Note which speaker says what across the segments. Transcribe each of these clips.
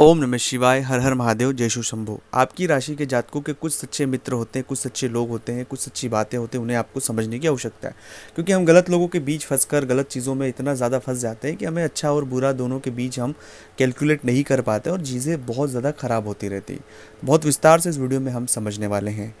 Speaker 1: ओम नमः शिवाय हर हर महादेव जय शु शंभो आपकी राशि के जातकों के कुछ सच्चे मित्र होते हैं कुछ सच्चे लोग होते हैं कुछ सच्ची बातें होते हैं उन्हें आपको समझने की आवश्यकता है क्योंकि हम गलत लोगों के बीच फंसकर गलत चीज़ों में इतना ज़्यादा फंस जाते हैं कि हमें अच्छा और बुरा दोनों के बीच हम कैलकुलेट नहीं कर पाते और चीज़ें बहुत ज़्यादा ख़राब होती रहती बहुत विस्तार से इस वीडियो में हम समझने वाले हैं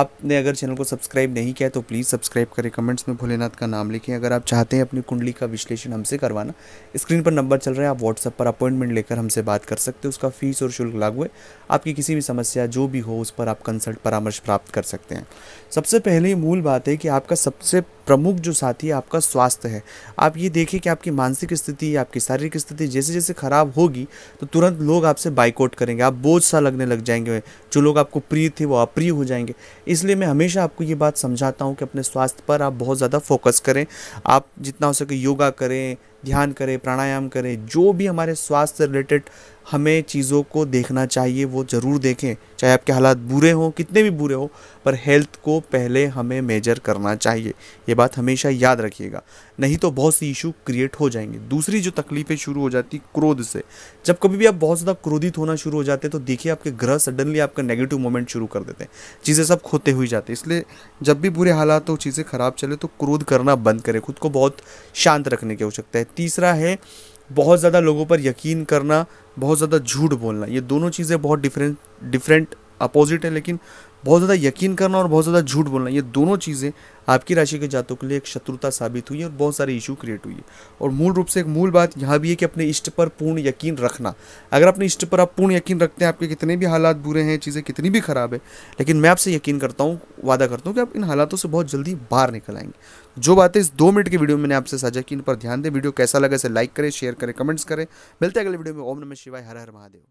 Speaker 1: आपने अगर चैनल को सब्सक्राइब नहीं किया तो प्लीज़ सब्सक्राइब करें कमेंट्स में भोलेनाथ का नाम लिखें अगर आप चाहते हैं अपनी कुंडली का विश्लेषण हमसे करवाना स्क्रीन पर नंबर चल रहा है आप व्हाट्सअप पर अपॉइंटमेंट लेकर हमसे बात कर सकते सकते हैं उसका फीस और शुल्क लागू है आपकी किसी भी समस्या जो भी हो उस पर आप कंसल्ट परामर्श प्राप्त कर सकते हैं सबसे पहले मूल बात है कि आपका सबसे प्रमुख जो साथी है आपका स्वास्थ्य है आप ये देखिए कि आपकी मानसिक स्थिति आपकी शारीरिक स्थिति जैसे जैसे ख़राब होगी तो तुरंत लोग आपसे बाइकआउट करेंगे आप बोझ सा लगने लग जाएंगे जो लोग आपको प्रिय थे वो अप्रिय हो जाएंगे इसलिए मैं हमेशा आपको ये बात समझाता हूँ कि अपने स्वास्थ्य पर आप बहुत ज़्यादा फोकस करें आप जितना हो सके योगा करें ध्यान करें प्राणायाम करें जो भी हमारे स्वास्थ्य रिलेटेड हमें चीज़ों को देखना चाहिए वो ज़रूर देखें चाहे आपके हालात बुरे हों कितने भी बुरे हों पर हेल्थ को पहले हमें मेजर करना चाहिए ये बात हमेशा याद रखिएगा नहीं तो बहुत सी इशू क्रिएट हो जाएंगे दूसरी जो तकलीफ़ें शुरू हो जाती क्रोध से जब कभी भी आप बहुत ज़्यादा क्रोधित होना शुरू हो जाते हैं तो देखिए आपके ग्रह सडनली आपका नेगेटिव मोमेंट शुरू कर देते हैं चीज़ें सब खोते हुई हैं इसलिए जब भी बुरे हालात हो चीज़ें ख़राब चले तो क्रोध करना बंद करें खुद को बहुत शांत रखने की आवश्यकता है तीसरा है बहुत ज़्यादा लोगों पर यकीन करना बहुत ज़्यादा झूठ बोलना ये दोनों चीज़ें बहुत डिफरेंट डिफरेंट अपोजिट है लेकिन बहुत ज़्यादा यकीन करना और बहुत ज़्यादा झूठ बोलना ये दोनों चीज़ें आपकी राशि के जातों के लिए एक शत्रुता साबित हुई है और बहुत सारे इशू क्रिएट हुई है और मूल रूप से एक मूल बात यहाँ भी है कि अपने इष्ट पर पूर्ण यकीन रखना अगर अपने इष्ट पर आप पूर्ण यकीन रखते हैं आपके कितने भी हालात बुरे हैं चीज़ें कितनी भी ख़राब है लेकिन मैं आपसे यकीन करता हूँ वादा करता हूँ कि आप इन हालातों से बहुत जल्दी बाहर निकल आएंगे जो बातें इस दो मिनट के वीडियो में मैंने आपसे साझा की इन पर ध्यान दें वीडियो कैसा लगा इसे लाइक करें शेयर करें कमेंट्स करें मिलते हैं अगले वीडियो में ओम नमः शिवाय हर हर महादेव